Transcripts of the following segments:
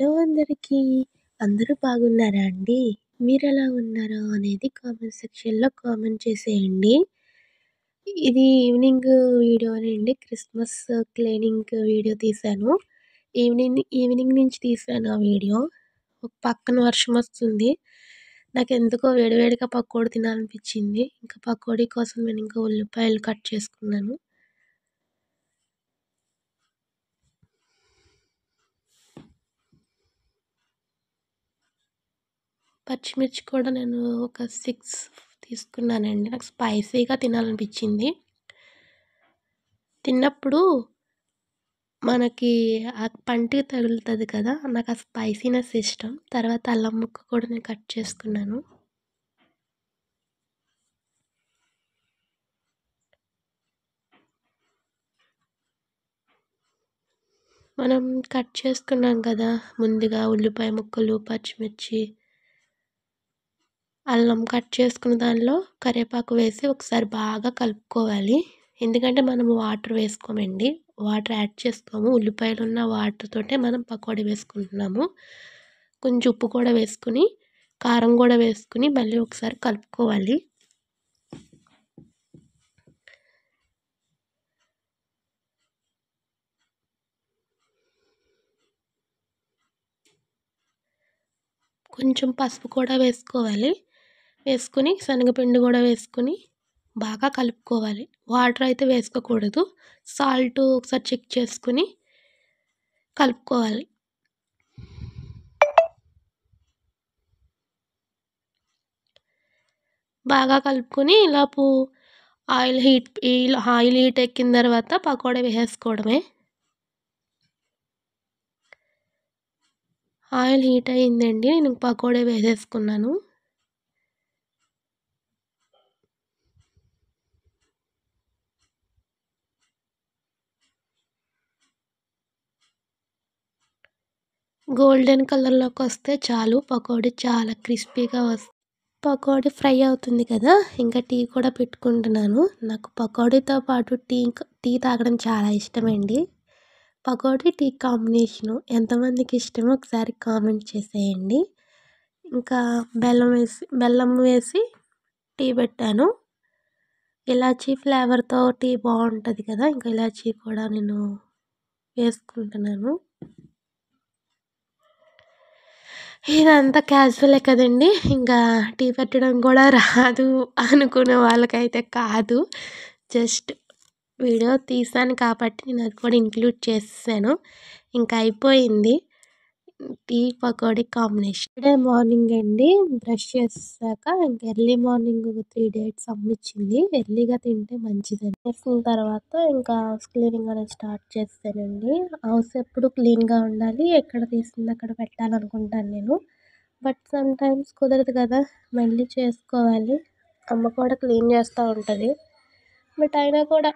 hello అందరికీ అందరూ బాగున్నారా అండి మీరు ఎలా ఉన్నారో అనేది కామెంట్ సెక్షన్లో కామెంట్ చేసేయండి ఇది ఈవినింగ్ వీడియో అండి క్రిస్మస్ క్లీనింగ్ వీడియో తీశాను ఈవినింగ్ ఈవినింగ్ నుంచి తీసాను ఆ వీడియో ఒక పక్కన వర్షం వస్తుంది నాకు ఎందుకో వేడివేడిగా పకోడీ తినాలనిపించింది ఇంకా పకోడీ కోసం నేను ఇంకా ఉల్లిపాయలు కట్ చేసుకున్నాను పచ్చిమిర్చి కూడా నేను ఒక సిక్స్ తీసుకున్నానండి నాకు స్పైసీగా తినాలనిపించింది తిన్నప్పుడు మనకి ఆ పంటికి తగులుతుంది కదా నాకు ఆ స్పైసీనెస్ ఇష్టం తర్వాత అల్లం ముక్క కూడా నేను కట్ చేసుకున్నాను మనం కట్ చేసుకున్నాం కదా ముందుగా ఉల్లిపాయ ముక్కలు పచ్చిమిర్చి అల్లం కట్ చేసుకున్న దానిలో కరివేపాకు వేసి ఒకసారి బాగా కలుపుకోవాలి ఎందుకంటే మనం వాటర్ వేసుకోమండి వాటర్ యాడ్ చేసుకోము ఉల్లిపాయలు ఉన్న వాటర్తోటే మనం పకోడీ వేసుకుంటున్నాము కొంచెం ఉప్పు కూడా వేసుకుని కారం కూడా వేసుకుని మళ్ళీ ఒకసారి కలుపుకోవాలి కొంచెం పసుపు కూడా వేసుకోవాలి వేసుకుని శనగపిండి కూడా వేసుకుని బాగా కలుపుకోవాలి వాటర్ అయితే వేసుకోకూడదు సాల్ట్ ఒకసారి చెక్ చేసుకుని కలుపుకోవాలి బాగా కలుపుకొని ఇలాపు ఆయిల్ హీట్ ఆయిల్ హీట్ ఎక్కిన తర్వాత పకోడా వేసుకోవడమే ఆయిల్ హీట్ అయిందండి నేను పకోడా వేసేసుకున్నాను గోల్డెన్ కలర్లోకి వస్తే చాలు పకోడీ చాలా క్రిస్పీగా వస్తుంది పకోడీ ఫ్రై అవుతుంది కదా ఇంకా టీ కూడా పెట్టుకుంటున్నాను నాకు పకోడీతో పాటు టీ టీ తాగడం చాలా ఇష్టమండి పకోడీ టీ కాంబినేషను ఎంతమందికి ఇష్టమో ఒకసారి కామెంట్ చేసేయండి ఇంకా బెల్లం వేసి బెల్లం వేసి టీ పెట్టాను ఇలాచీ ఫ్లేవర్తో టీ బాగుంటుంది కదా ఇంకా ఇలాచీ కూడా నేను వేసుకుంటున్నాను ఇదంతా క్యాజువలే కదండి ఇంకా టీ పెట్టడం కూడా రాదు అనుకునే వాళ్ళకైతే కాదు జస్ట్ వీడియో తీసాను కాబట్టి నేను అది కూడా ఇంక్లూడ్ చేసేసాను ఇంకా అయిపోయింది tea pakodi combination day morning అండి బ్రష్ చేసాక ఎర్లీ మార్నింగ్ త్రీ డేట్స్ అమ్మిచ్చింది ఎర్లీగా తింటే మంచిది చేసిన తర్వాత ఇంకా హౌస్ క్లీనింగ్ అనేది స్టార్ట్ చేస్తానండి హౌస్ ఎప్పుడు క్లీన్గా ఉండాలి ఎక్కడ తీసింది అక్కడ పెట్టాలనుకుంటాను నేను బట్ సమ్ టైమ్స్ కుదరదు కదా మళ్ళీ చేసుకోవాలి అమ్మ కూడా క్లీన్ చేస్తూ ఉంటుంది బట్ అయినా కూడా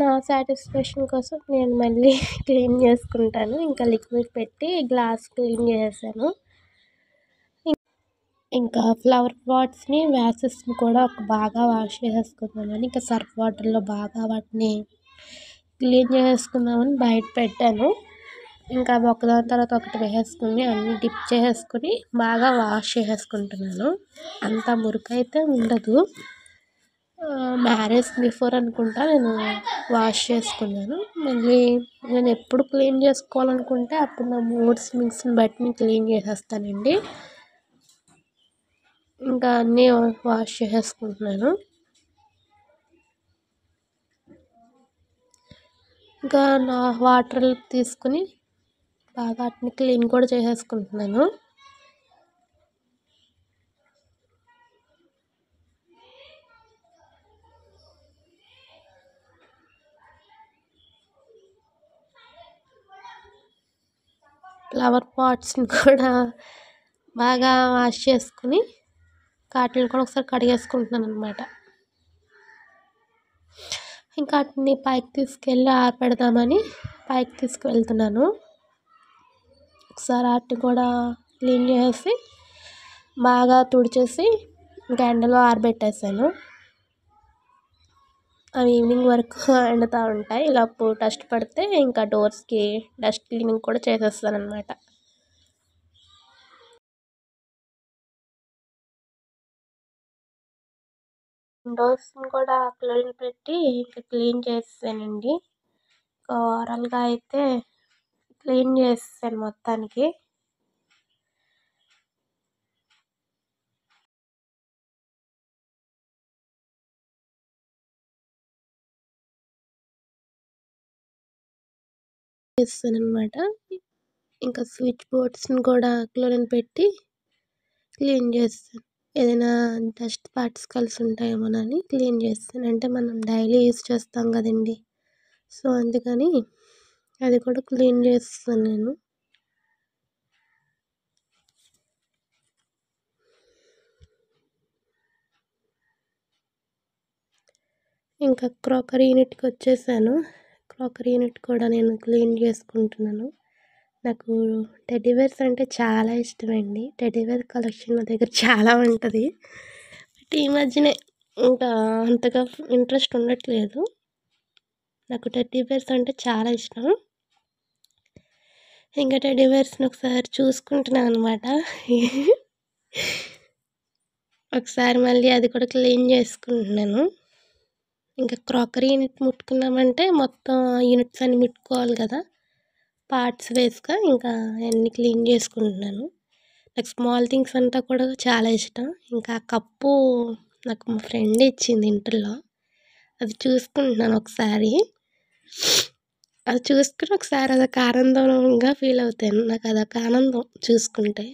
నా సాటిస్ఫాక్షన్ కోసం నేను మళ్ళీ క్లీన్ చేసుకుంటాను ఇంకా లిక్విడ్ పెట్టి గ్లాస్ క్లీన్ చేసాను ఇంకా ఫ్లవర్ పాట్స్ని వ్యాసెస్ని కూడా ఒక బాగా వాష్ చేసేసుకున్నాను ఇంకా సర్ఫ్ వాటర్లో బాగా వాటిని క్లీన్ చేసేసుకుందామని బయట పెట్టాను ఇంకా ఒకదాని తర్వాత ఒకటి వేసేసుకుని అన్నీ డిప్ చేసేసుకుని బాగా వాష్ చేసేసుకుంటున్నాను అంత మురికైతే ఉండదు మ్యారేజ్ బిఫోర్ అనుకుంటా నేను వాష్ చేసుకున్నాను మళ్ళీ నేను ఎప్పుడు క్లీన్ చేసుకోవాలనుకుంటే అప్పుడు నా మూడ్స్ మిక్స్ని బట్టి నేను క్లీన్ చేసేస్తానండి ఇంకా అన్నీ వాష్ చేసేసుకుంటున్నాను ఇంకా నా వాటర్ తీసుకుని బాగా వాటిని క్లీన్ కూడా చేసేసుకుంటున్నాను ఫ్లవర్ పాట్స్ని కూడా బాగా వాష్ చేసుకుని కాటిని కూడా ఒకసారి కడిగేసుకుంటున్నాను అనమాట ఇంకా వాటిని పైకి తీసుకెళ్ళి ఆరపెడదామని పైకి తీసుకువెళ్తున్నాను ఒకసారి వాటిని కూడా క్లీన్ చేసి బాగా తుడిచేసి ఇంకా ఎండలో ఆరబెట్టేసాను అవి ఈవినింగ్ వరకు ఎండుతూ ఉంటాయి ఇలా డస్ట్ పడితే ఇంకా డోర్స్కి డస్ట్ క్లీనింగ్ కూడా చేసేస్తాను అనమాట డోర్స్ని కూడా క్లీన్ పెట్టి ఇంకా క్లీన్ చేసేసానండి ఓవరాల్గా అయితే క్లీన్ చేసేసాను మొత్తానికి చేస్తాను అనమాట ఇంకా స్విచ్ బోర్డ్స్ని కూడా క్లోరిన్ పెట్టి క్లీన్ చేస్తాను ఏదైనా డస్ట్ పార్టికల్స్ ఉంటాయేమోనని క్లీన్ చేస్తాను అంటే మనం డైలీ యూజ్ చేస్తాం కదండి సో అందుకని అది కూడా క్లీన్ చేస్తాను నేను ఇంకా క్రాకరీ యూనిట్కి వచ్చేసాను క్రాకర్ యూనిట్ కూడా నేను క్లీన్ చేసుకుంటున్నాను నాకు టెడ్డీ బేర్స్ అంటే చాలా ఇష్టమండి టెడ్డివేర్ టెడ్డీ బేర్ కలెక్షన్ నా దగ్గర చాలా ఉంటుంది బట్ ఈ మధ్యనే ఇంకా అంతగా ఇంట్రెస్ట్ ఉండట్లేదు నాకు టెడ్డీ బేర్స్ అంటే చాలా ఇష్టం ఇంకా టెడ్డివేర్స్ని బేర్స్ని ఒకసారి చూసుకుంటున్నాను అనమాట ఒకసారి మళ్ళీ అది కూడా క్లీన్ చేసుకుంటున్నాను ఇంకా క్రాకరీ యూనిట్ ముట్టుకున్నామంటే మొత్తం యూనిట్స్ అన్ని ముట్టుకోవాలి కదా పార్ట్స్ వేసుకొని ఇంకా అన్ని క్లీన్ చేసుకుంటున్నాను నాకు స్మాల్ థింగ్స్ అంతా కూడా చాలా ఇష్టం ఇంకా కప్పు నాకు మా ఫ్రెండ్ ఇచ్చింది ఇంటర్లో అది చూసుకుంటున్నాను ఒకసారి అది చూసుకుని ఒకసారి అదొక ఆనందంగా ఫీల్ అవుతాను నాకు అదొక ఆనందం చూసుకుంటే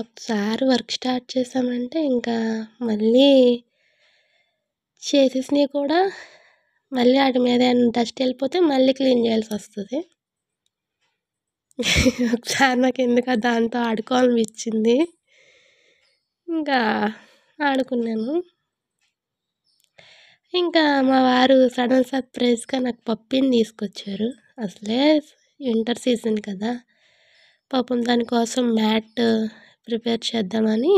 ఒకసారి వర్క్ స్టార్ట్ చేసామంటే ఇంకా మళ్ళీ చేసేసినవి కూడా మళ్ళీ వాటి మీద డస్ట్ వెళ్ళిపోతే మళ్ళీ క్లీన్ చేయాల్సి వస్తుంది ఒకసారి నాకు ఎందుకు దాంతో ఆడుకోవాలనిపించింది ఇంకా ఆడుకున్నాను ఇంకా మా వారు సడన్ సర్ప్రైజ్గా నాకు పప్పిని తీసుకొచ్చారు అసలే వింటర్ సీజన్ కదా పాపం దానికోసం మ్యాట్ ప్రిపేర్ చేద్దామని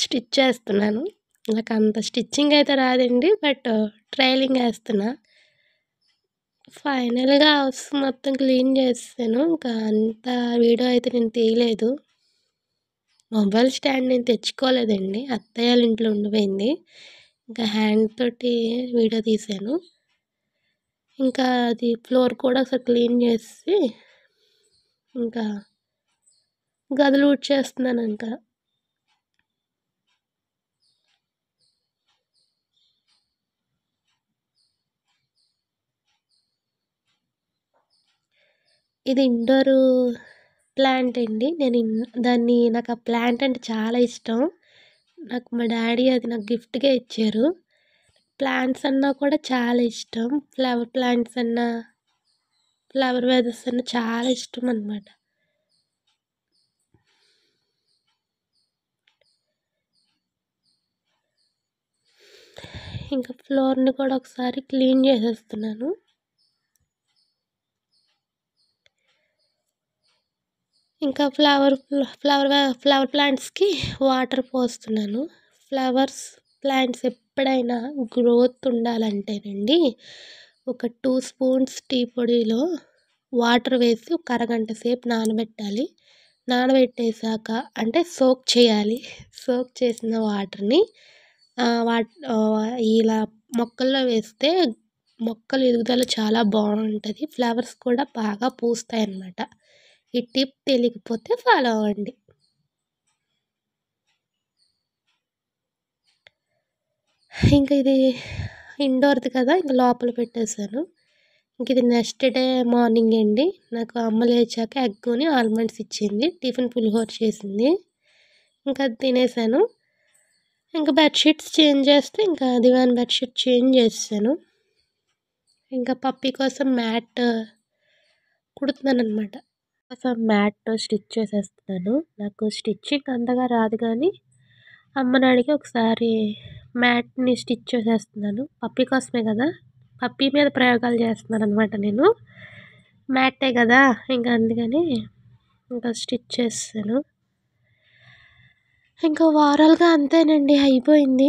స్టిచ్ చేస్తున్నాను నాకు అంత స్టిచ్చింగ్ అయితే రాదండి బట్ ట్రైలింగ్ వేస్తున్నా ఫైనల్గా హౌస్ మొత్తం క్లీన్ చేస్తాను ఇంకా అంత వీడియో అయితే నేను తీయలేదు మొబైల్ స్టాండ్ నేను తెచ్చుకోలేదండి అత్తయ్య వాళ్ళ ఇంట్లో ఉండిపోయింది ఇంకా హ్యాండ్ తోటి వీడియో తీశాను ఇంకా అది ఫ్లోర్ కూడా ఒకసారి క్లీన్ చేసి ఇంకా గదులు చేస్తున్నాను ఇంకా ఇది ఇండోర్ ప్లాంట్ అండి నేను దాన్ని నాకు ఆ ప్లాంట్ అంటే చాలా ఇష్టం నాకు మా డాడీ అది నాకు గిఫ్ట్గా ఇచ్చారు ప్లాంట్స్ అన్నా కూడా చాలా ఇష్టం ఫ్లవర్ ప్లాంట్స్ అన్నా ఫ్లవర్ వెదర్స్ అన్నా చాలా ఇష్టం అనమాట ఇంకా ఫ్లోర్ని కూడా ఒకసారి క్లీన్ చేసేస్తున్నాను ఇంకా ఫ్లవర్ ఫ్లవర్ ఫ్లవర్ ప్లాంట్స్కి వాటర్ పోస్తున్నాను ఫ్లవర్స్ ప్లాంట్స్ ఎప్పుడైనా గ్రోత్ ఉండాలంటేనండి ఒక టూ స్పూన్స్ టీ పొడిలో వాటర్ వేసి ఒక అరగంట సేపు నానబెట్టాలి నానబెట్టేశాక అంటే సోక్ చేయాలి సోక్ చేసిన వాటర్ని ఇలా మొక్కల్లో వేస్తే మొక్కల ఎదుగుదల చాలా బాగుంటుంది ఫ్లవర్స్ కూడా బాగా పూస్తాయి అన్నమాట ఈ టిప్ తెలియకపోతే ఫాలో అవ్వండి ఇంకా ఇది ఇండోర్ది కదా ఇంకా లోపల పెట్టేశాను ఇంక ఇది నెక్స్ట్ డే మార్నింగ్ అండి నాకు అమ్మ లేచాక ఎగ్గుని ఆల్మండ్స్ ఇచ్చింది టిఫిన్ పులిహోర చేసింది ఇంకా తినేసాను ఇంకా బెడ్షీట్స్ చేంజ్ చేస్తే ఇంకా దివాన్ బెడ్షీట్ చేంజ్ చేస్తాను ఇంకా పప్పీ కోసం మ్యాట్ కుడుతున్నాను అనమాట కోసం మ్యాట్ స్టిచ్ చేసేస్తున్నాను నాకు స్టిచ్చింగ్ అంతగా రాదు కానీ అమ్మని అడిగి ఒకసారి మ్యాట్ని స్టిచ్ చేసేస్తున్నాను పప్పీ కోసమే కదా పప్పీ మీద ప్రయోగాలు చేస్తున్నాను అనమాట నేను మ్యాటే కదా ఇంకా అందుకని ఇంకా స్టిచ్ చేస్తాను ఇంకా వారాలుగా అంతేనండి అయిపోయింది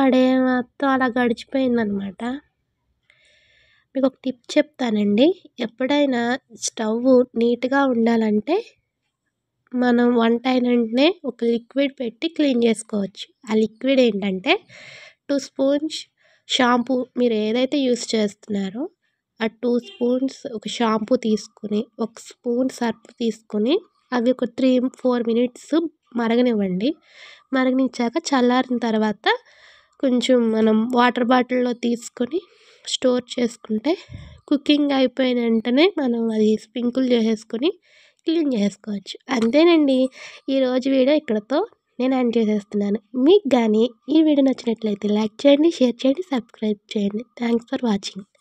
ఆడే మొత్తం అలా గడిచిపోయిందనమాట మీకు ఒక టిప్ చెప్తానండి ఎప్పుడైనా స్టవ్ నీట్గా ఉండాలంటే మనం వంట అయిన వెంటనే ఒక లిక్విడ్ పెట్టి క్లీన్ చేసుకోవచ్చు ఆ లిక్విడ్ ఏంటంటే టూ స్పూన్స్ షాంపూ మీరు ఏదైతే యూస్ చేస్తున్నారో ఆ టూ స్పూన్స్ ఒక షాంపూ తీసుకుని ఒక స్పూన్ సర్ఫ్ తీసుకుని అవి ఒక త్రీ ఫోర్ మినిట్స్ మరగనివ్వండి మరగనిచ్చాక చల్లారిన తర్వాత కొంచెం మనం వాటర్ బాటిల్లో తీసుకొని స్టోర్ చేసుకుంటే కుకింగ్ అయిపోయిన వెంటనే మనం అది స్ప్రింకుల్ చేసేసుకొని క్లీన్ చేసుకోవచ్చు అంతేనండి ఈరోజు వీడియో ఇక్కడతో నేను ఎండ్ చేసేస్తున్నాను మీకు కానీ ఈ వీడియో నచ్చినట్లయితే లైక్ చేయండి షేర్ చేయండి సబ్స్క్రైబ్ చేయండి థ్యాంక్స్ ఫర్ వాచింగ్